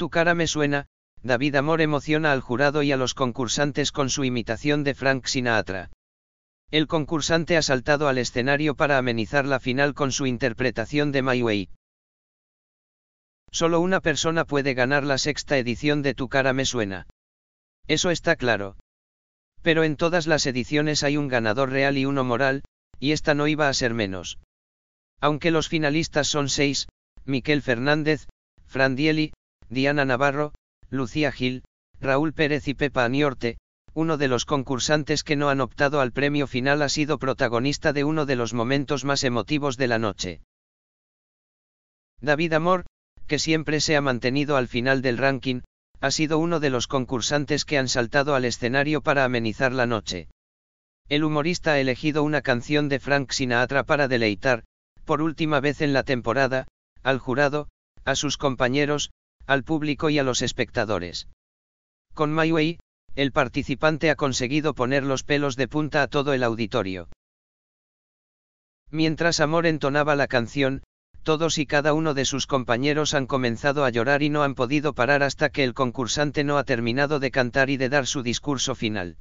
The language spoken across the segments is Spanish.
Tu cara me suena, David Amor emociona al jurado y a los concursantes con su imitación de Frank Sinatra. El concursante ha saltado al escenario para amenizar la final con su interpretación de My Way. Solo una persona puede ganar la sexta edición de Tu cara me suena. Eso está claro. Pero en todas las ediciones hay un ganador real y uno moral, y esta no iba a ser menos. Aunque los finalistas son seis, Miquel Fernández, Fran Diana Navarro, Lucía Gil, Raúl Pérez y Pepa Aniorte, uno de los concursantes que no han optado al premio final ha sido protagonista de uno de los momentos más emotivos de la noche. David Amor, que siempre se ha mantenido al final del ranking, ha sido uno de los concursantes que han saltado al escenario para amenizar la noche. El humorista ha elegido una canción de Frank Sinatra para deleitar, por última vez en la temporada, al jurado, a sus compañeros, al público y a los espectadores. Con My Way, el participante ha conseguido poner los pelos de punta a todo el auditorio. Mientras Amor entonaba la canción, todos y cada uno de sus compañeros han comenzado a llorar y no han podido parar hasta que el concursante no ha terminado de cantar y de dar su discurso final.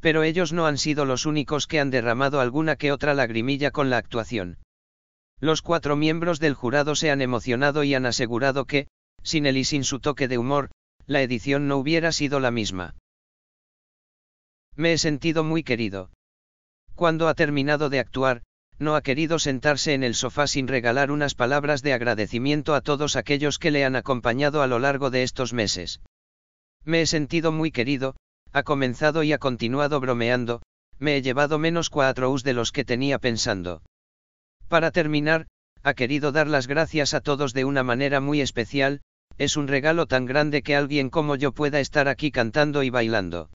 Pero ellos no han sido los únicos que han derramado alguna que otra lagrimilla con la actuación. Los cuatro miembros del jurado se han emocionado y han asegurado que, sin él y sin su toque de humor, la edición no hubiera sido la misma. Me he sentido muy querido. Cuando ha terminado de actuar, no ha querido sentarse en el sofá sin regalar unas palabras de agradecimiento a todos aquellos que le han acompañado a lo largo de estos meses. Me he sentido muy querido, ha comenzado y ha continuado bromeando, me he llevado menos cuatro us de los que tenía pensando. Para terminar, ha querido dar las gracias a todos de una manera muy especial, es un regalo tan grande que alguien como yo pueda estar aquí cantando y bailando.